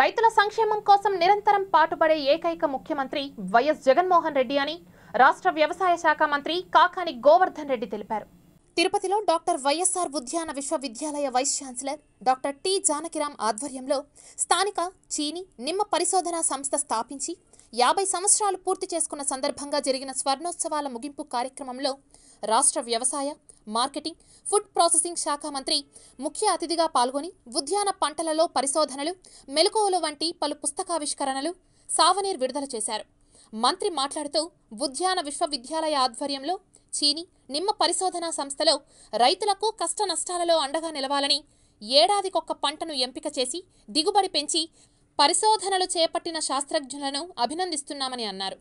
రైతుల సంక్షేమం కోసం నిరంతరం పాటుపడే ఏకైక ముఖ్యమంత్రి వైఎస్ జగన్మోహన్ రెడ్డి అని రాష్ట్ర వ్యవసాయ శాఖ మంత్రి కాకాని గోవర్ధన్ రెడ్డి తెలిపారు తిరుపతిలో డాక్టర్ వైఎస్ఆర్ ఉద్యాన విశ్వవిద్యాలయ vice chancellor doctor T Janakiram ఆధ్వర్యంలో స్థానిక చీని నిమ్మ పరిశోధనా సంస్థ స్థాపించి యాభై సంవత్సరాలు పూర్తి చేసుకున్న సందర్భంగా జరిగిన స్వర్ణోత్సవాల ముగింపు కార్యక్రమంలో రాష్ట్ర వ్యవసాయ మార్కెటింగ్ ఫుడ్ ప్రాసెసింగ్ శాఖ మంత్రి ముఖ్య అతిథిగా పాల్గొని ఉద్యాన పంటలలో పరిశోధనలు మెలకువలు వంటి పలు పుస్తకావిష్కరణలు సావనీర్ విడుదల చేశారు మంత్రి మాట్లాడుతూ ఉద్యాన విశ్వవిద్యాలయ ఆధ్వర్యంలో చీని నిమ్మ పరిశోధనా సంస్థలో రైతులకు కష్ట నష్టాలలో అండగా నిలవాలని ఏడాదికొక్క పంటను ఎంపిక చేసి దిగుబడి పెంచి పరిశోధనలు చేపట్టిన శాస్త్రజ్ఞులను అభినందిస్తున్నామని అన్నారు